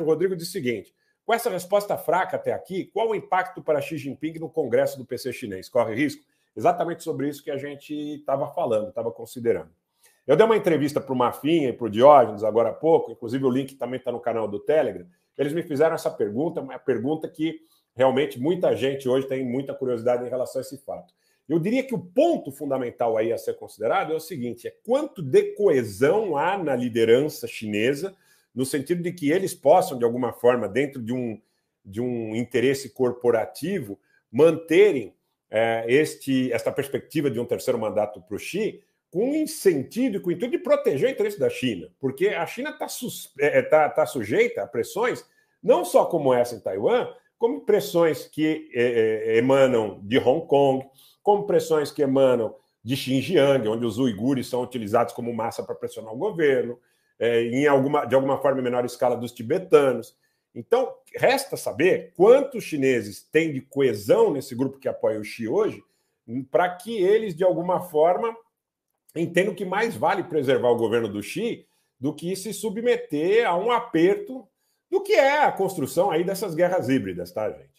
O Rodrigo diz o seguinte: com essa resposta fraca até aqui, qual o impacto para Xi Jinping no Congresso do PC chinês? Corre risco? Exatamente sobre isso que a gente estava falando, estava considerando. Eu dei uma entrevista para o Mafinha e para o Diógenes agora há pouco, inclusive o link também está no canal do Telegram. Eles me fizeram essa pergunta, uma pergunta que realmente muita gente hoje tem muita curiosidade em relação a esse fato. Eu diria que o ponto fundamental aí a ser considerado é o seguinte: é quanto de coesão há na liderança chinesa no sentido de que eles possam, de alguma forma, dentro de um, de um interesse corporativo, manterem é, este, esta perspectiva de um terceiro mandato para o Xi com sentido e com o intuito de proteger o interesse da China, porque a China está é, é, tá, tá sujeita a pressões, não só como essa em Taiwan, como pressões que é, é, emanam de Hong Kong, como pressões que emanam de Xinjiang, onde os uigures são utilizados como massa para pressionar o governo, é, em alguma, de alguma forma em menor escala dos tibetanos. Então, resta saber quantos chineses têm de coesão nesse grupo que apoia o Xi hoje, para que eles, de alguma forma, entendam que mais vale preservar o governo do Xi do que se submeter a um aperto do que é a construção aí dessas guerras híbridas, tá, gente?